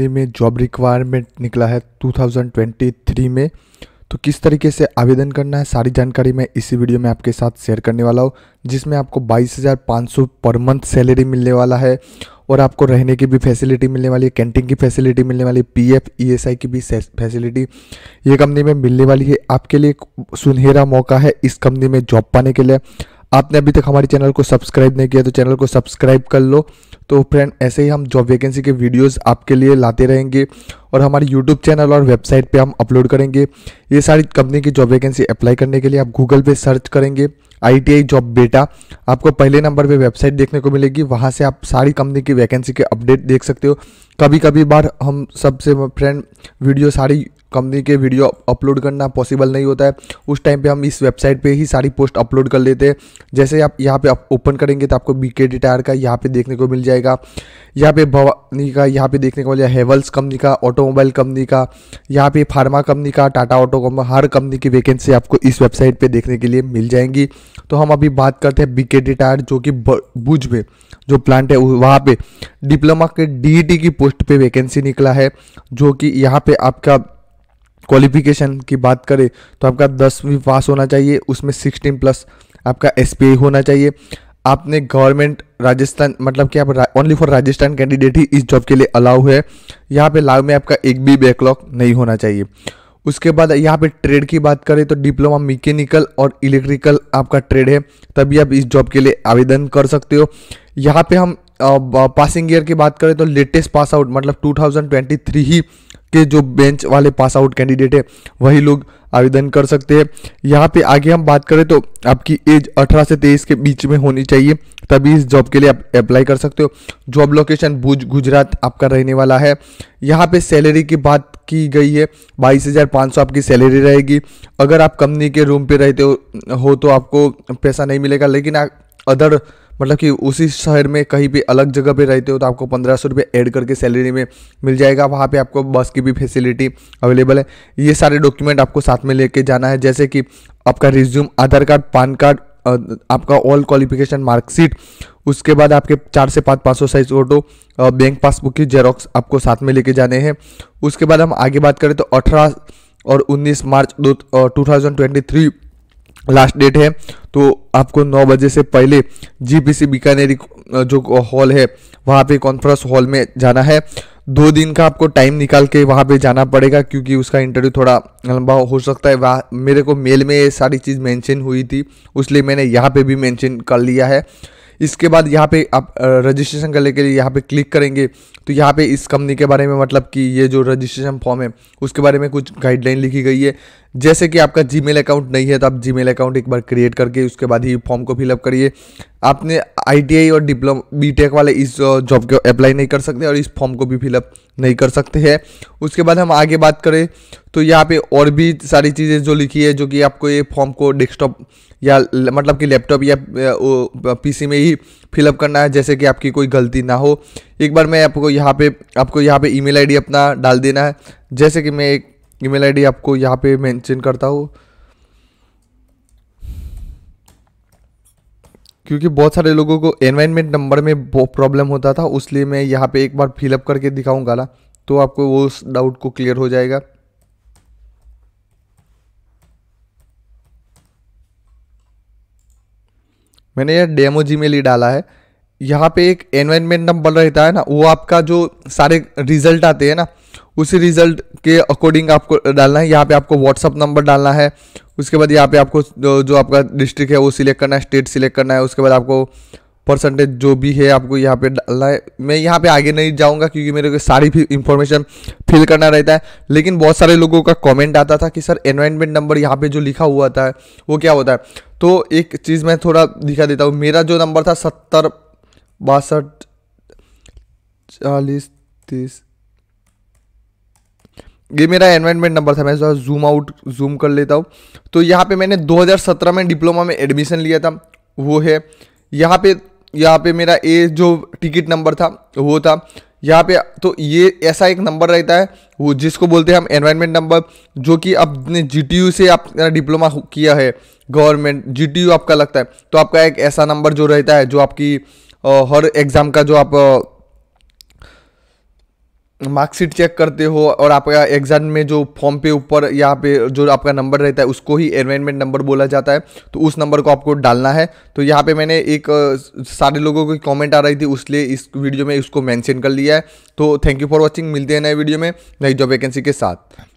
में job requirement निकला है 2023 में तो किस तरीके से आवेदन करना है सारी जानकारी मैं इसी वीडियो में आपके साथ शेयर करने वाला हूँ जिसमें आपको 22,500 पर मंथ सैलरी मिलने वाला है और आपको रहने की भी फैसिलिटी मिलने वाली है कैंटीन की फैसिलिटी मिलने वाली है P F E S I की भी फैसिलिटी ये कंपनी में मिलने वाली है आपके लिए एक सुनहरा मौका है इस कंपनी में जॉब पाने के लिए आपने अभी तक हमारे चैनल को सब्सक्राइब नहीं किया तो चैनल को सब्सक्राइब कर लो तो फ्रेंड ऐसे ही हम जॉब वैकेंसी के वीडियोस आपके लिए लाते रहेंगे और हमारे यूट्यूब चैनल और वेबसाइट पे हम अपलोड करेंगे ये सारी कंपनी की जॉब वैकेंसी अप्लाई करने के लिए आप गूगल पे सर्च करेंगे आई जॉब बेटा आपको पहले नंबर पे वेबसाइट देखने को मिलेगी वहाँ से आप सारी कंपनी की वैकेंसी के अपडेट देख सकते हो कभी कभी बार हम सबसे फ्रेंड वीडियो सारी कंपनी के वीडियो अपलोड करना पॉसिबल नहीं होता है उस टाइम पे हम इस वेबसाइट पे ही सारी पोस्ट अपलोड कर लेते हैं जैसे आप यहाँ पे आप ओपन करेंगे तो आपको बी के टायर का यहाँ पे देखने को मिल जाएगा यहाँ पे भवानी का यहाँ पे देखने को मिल जाएगा हेवल्स कंपनी का ऑटोमोबाइल कंपनी का यहाँ पे फार्मा कंपनी का टाटा ऑटो कंपनी हर कंपनी की वैकेंसी आपको इस वेबसाइट पर देखने के लिए मिल जाएंगी तो हम अभी बात करते हैं बी के टायर जो कि भुज में जो प्लांट है वहाँ पे डिप्लोमा के डी e की पोस्ट पे वैकेंसी निकला है जो कि यहाँ पे आपका क्वालिफिकेशन की बात करें तो आपका दसवीं पास होना चाहिए उसमें सिक्सटीन प्लस आपका एस होना चाहिए आपने गवर्नमेंट राजस्थान मतलब कि आप ओनली फॉर राजस्थान कैंडिडेट ही इस जॉब के लिए अलाउ है यहाँ पे लाव में आपका एक भी बैकलॉग नहीं होना चाहिए उसके बाद यहाँ पे ट्रेड की बात करें तो डिप्लोमा मैकेनिकल और इलेक्ट्रिकल आपका ट्रेड है तभी आप इस जॉब के लिए आवेदन कर सकते हो यहाँ पे हम पासिंग ईयर की बात करें तो लेटेस्ट पास आउट मतलब 2023 ही के जो बेंच वाले पास आउट कैंडिडेट है वही लोग आवेदन कर सकते हैं यहाँ पे आगे हम बात करें तो आपकी एज 18 से 23 के बीच में होनी चाहिए तभी इस जॉब के लिए आप अप्लाई कर सकते हो जॉब लोकेशन भुज गुजरात आपका रहने वाला है यहाँ पे सैलरी की बात की गई है बाईस हज़ार पाँच सौ आपकी सैलरी रहेगी अगर आप कंपनी के रूम पे रहते हो, हो तो आपको पैसा नहीं मिलेगा लेकिन अदर मतलब कि उसी शहर में कहीं भी अलग जगह पे रहते हो तो आपको पंद्रह सौ रुपये ऐड करके सैलरी में मिल जाएगा वहाँ पे आपको बस की भी फैसिलिटी अवेलेबल है ये सारे डॉक्यूमेंट आपको साथ में लेके जाना है जैसे कि आपका resume Aadhaar card PAN card आपका ऑल क्वालिफिकेशन मार्कशीट उसके बाद आपके चार से पाँच पाँच सौ साइज फोटो बैंक पासबुक की जेरोक्स आपको साथ में लेके जाने हैं उसके बाद हम आगे बात करें तो अठारह और उन्नीस मार्च दो two thousand twenty three last date है तो आपको नौ बजे से पहले जीपीसी बीकानेरी जो हॉल है वहाँ पे कॉन्फ्रेंस हॉल में जाना है दो दिन का आपको टाइम निकाल के वहाँ पे जाना पड़ेगा क्योंकि उसका इंटरव्यू थोड़ा लंबा हो सकता है वहाँ मेरे को मेल में ये सारी चीज़ मेंशन हुई थी इसलिए मैंने यहाँ पे भी मेंशन कर लिया है इसके बाद यहाँ पे आप रजिस्ट्रेशन करने के लिए यहाँ पे क्लिक करेंगे तो यहाँ पे इस कंपनी के बारे में मतलब कि ये जो रजिस्ट्रेशन फॉर्म है उसके बारे में कुछ गाइडलाइन लिखी गई है जैसे कि आपका जी अकाउंट नहीं है तो आप जी अकाउंट एक बार क्रिएट करके उसके बाद ही फॉर्म को फिलअप करिए आपने आई और डिप्लोम बी वाले इस जॉब को अप्लाई नहीं कर सकते और इस फॉर्म को भी फिलअप नहीं कर सकते हैं उसके बाद हम आगे बात करें तो यहाँ पे और भी सारी चीज़ें जो लिखी है जो कि आपको ये फॉर्म को डेस्कटॉप या मतलब कि लैपटॉप या पीसी में ही फिलअप करना है जैसे कि आपकी कोई गलती ना हो एक बार मैं आपको यहाँ पे आपको यहाँ पे ईमेल आईडी अपना डाल देना है जैसे कि मैं एक ईमेल आईडी आपको यहाँ पे मेंशन करता हूँ क्योंकि बहुत सारे लोगों को एनवायरमेंट नंबर में प्रॉब्लम होता था उसलिए मैं यहाँ पे एक बार फिलअप करके दिखाऊंगा ना तो आपको वो उस डाउट को क्लियर हो जाएगा मैंने यह डेमो जी मेल ही डाला है यहाँ पे एक एनवायरमेंट नंबर रहता है ना वो आपका जो सारे रिजल्ट आते हैं ना उसी रिजल्ट के अकॉर्डिंग आपको डालना है यहाँ पे आपको व्हाट्सअप नंबर डालना है उसके बाद यहाँ पे आपको जो, जो आपका डिस्ट्रिक्ट है वो सिलेक्ट करना है स्टेट सिलेक्ट करना है उसके बाद आपको परसेंटेज जो भी है आपको यहाँ पे डालना है मैं यहाँ पे आगे नहीं जाऊँगा क्योंकि मेरे को सारी इन्फॉर्मेशन फिल करना रहता है लेकिन बहुत सारे लोगों का कमेंट आता था कि सर एनवायरमेंट नंबर यहाँ पे जो लिखा हुआ था वो क्या होता है तो एक चीज़ मैं थोड़ा दिखा देता हूँ मेरा जो नंबर था सत्तर बासठ चालीस तीस ये मेरा एनवायरमेंट नंबर था मैं जो जूम आउट जूम कर लेता हूँ तो यहाँ पे मैंने 2017 में डिप्लोमा में एडमिशन लिया था वो है यहाँ पे यहाँ पे मेरा ए जो टिकट नंबर था वो था यहाँ पे तो ये ऐसा एक नंबर रहता है वो जिसको बोलते हैं हम एनवायरमेंट नंबर जो कि आपने जी से आप डिप्लोमा किया है गवर्नमेंट जी आपका लगता है तो आपका एक ऐसा नंबर जो रहता है जो आपकी हर एग्ज़ाम का जो आप मार्कशीट चेक करते हो और आपका एग्ज़ाम में जो फॉर्म पे ऊपर यहाँ पे जो आपका नंबर रहता है उसको ही एनवायरमेंट नंबर बोला जाता है तो उस नंबर को आपको डालना है तो यहाँ पे मैंने एक सारे लोगों की कमेंट आ रही थी उसलिए इस वीडियो में इसको मेंशन कर लिया है तो थैंक यू फॉर वाचिंग मिलते हैं नए वीडियो में नई जॉब वैकेंसी के साथ